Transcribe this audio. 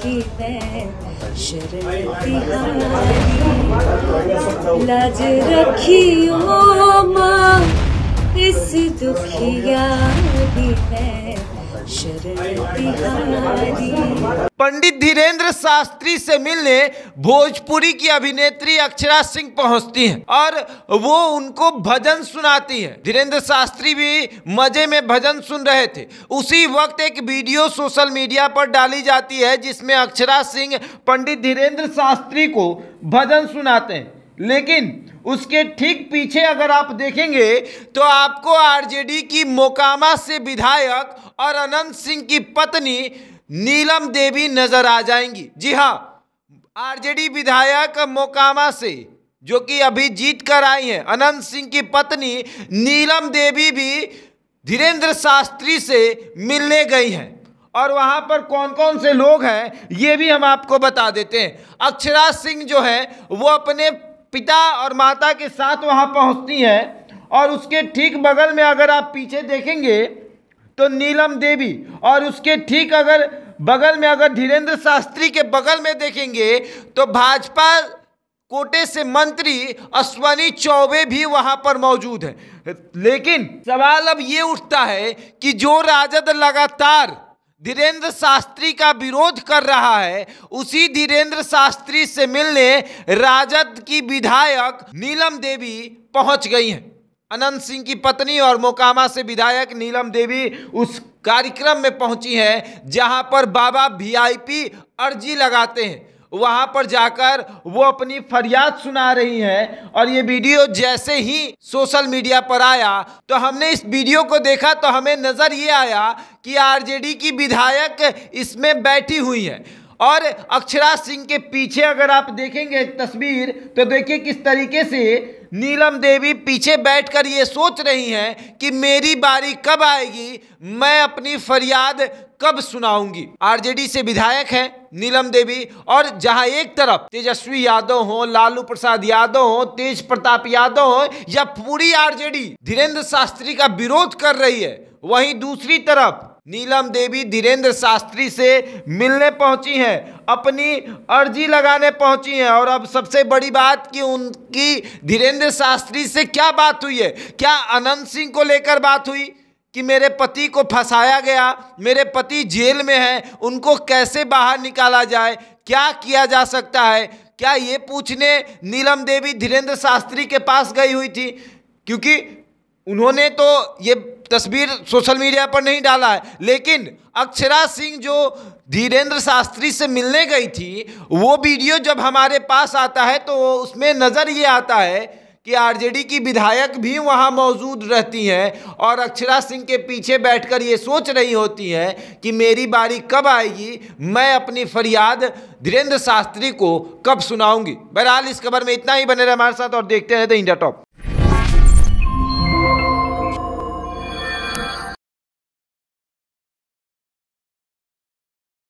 की मैं शर्ती हारी रखियो माँ इस दुखिया भी मैं पंडित धीरेन्द्र शास्त्री से मिलने भोजपुरी की अभिनेत्री अक्षरा सिंह पहुंचती हैं और वो उनको भजन सुनाती हैं धीरेन्द्र शास्त्री भी मजे में भजन सुन रहे थे उसी वक्त एक वीडियो सोशल मीडिया पर डाली जाती है जिसमें अक्षरा सिंह पंडित धीरेन्द्र शास्त्री को भजन सुनाते हैं लेकिन उसके ठीक पीछे अगर आप देखेंगे तो आपको आरजेडी की मोकामा से विधायक और अनंत सिंह की पत्नी नीलम देवी नज़र आ जाएंगी जी हाँ आरजेडी विधायक मोकामा से जो कि अभी जीत कर आई हैं अनंत सिंह की पत्नी नीलम देवी भी धीरेन्द्र शास्त्री से मिलने गई हैं और वहाँ पर कौन कौन से लोग हैं ये भी हम आपको बता देते हैं अक्षरा सिंह जो है वो अपने पिता और माता के साथ वहाँ पहुँचती हैं और उसके ठीक बगल में अगर आप पीछे देखेंगे तो नीलम देवी और उसके ठीक अगर बगल में अगर धीरेन्द्र शास्त्री के बगल में देखेंगे तो भाजपा कोटे से मंत्री अश्वनी चौबे भी वहां पर मौजूद है लेकिन सवाल अब ये उठता है कि जो राजद लगातार धीरेन्द्र शास्त्री का विरोध कर रहा है उसी धीरेन्द्र शास्त्री से मिलने राजद की विधायक नीलम देवी पहुंच गई हैं अनंत सिंह की पत्नी और मोकामा से विधायक नीलम देवी उस कार्यक्रम में पहुंची हैं जहां पर बाबा वीआईपी अर्जी लगाते हैं वहाँ पर जाकर वो अपनी फरियाद सुना रही हैं और ये वीडियो जैसे ही सोशल मीडिया पर आया तो हमने इस वीडियो को देखा तो हमें नज़र ये आया कि आरजेडी की विधायक इसमें बैठी हुई है और अक्षरा सिंह के पीछे अगर आप देखेंगे तस्वीर तो देखिए किस तरीके से नीलम देवी पीछे बैठकर ये सोच रही हैं कि मेरी बारी कब आएगी मैं अपनी फरियाद कब सुनाऊंगी आरजेडी से विधायक हैं नीलम देवी और जहां एक तरफ तेजस्वी यादव हो लालू प्रसाद यादव हो तेज प्रताप यादव हो या पूरी आरजेडी धीरेन्द्र शास्त्री का विरोध कर रही है वहीं दूसरी तरफ नीलम देवी धीरेन्द्र शास्त्री से मिलने पहुंची हैं अपनी अर्जी लगाने पहुंची हैं और अब सबसे बड़ी बात कि उनकी धीरेन्द्र शास्त्री से क्या बात हुई है क्या अनंत सिंह को लेकर बात हुई कि मेरे पति को फंसाया गया मेरे पति जेल में हैं उनको कैसे बाहर निकाला जाए क्या किया जा सकता है क्या ये पूछने नीलम देवी धीरेन्द्र शास्त्री के पास गई हुई थी क्योंकि उन्होंने तो ये तस्वीर सोशल मीडिया पर नहीं डाला है लेकिन अक्षरा सिंह जो धीरेन्द्र शास्त्री से मिलने गई थी वो वीडियो जब हमारे पास आता है तो उसमें नज़र ये आता है कि आरजेडी की विधायक भी वहाँ मौजूद रहती हैं और अक्षरा सिंह के पीछे बैठकर ये सोच रही होती हैं कि मेरी बारी कब आएगी मैं अपनी फरियाद धीरेन्द्र शास्त्री को कब सुनाऊंगी बहरहाल इस खबर में इतना ही बने रहे हमारे साथ और देखते हैं द इंडिया टॉप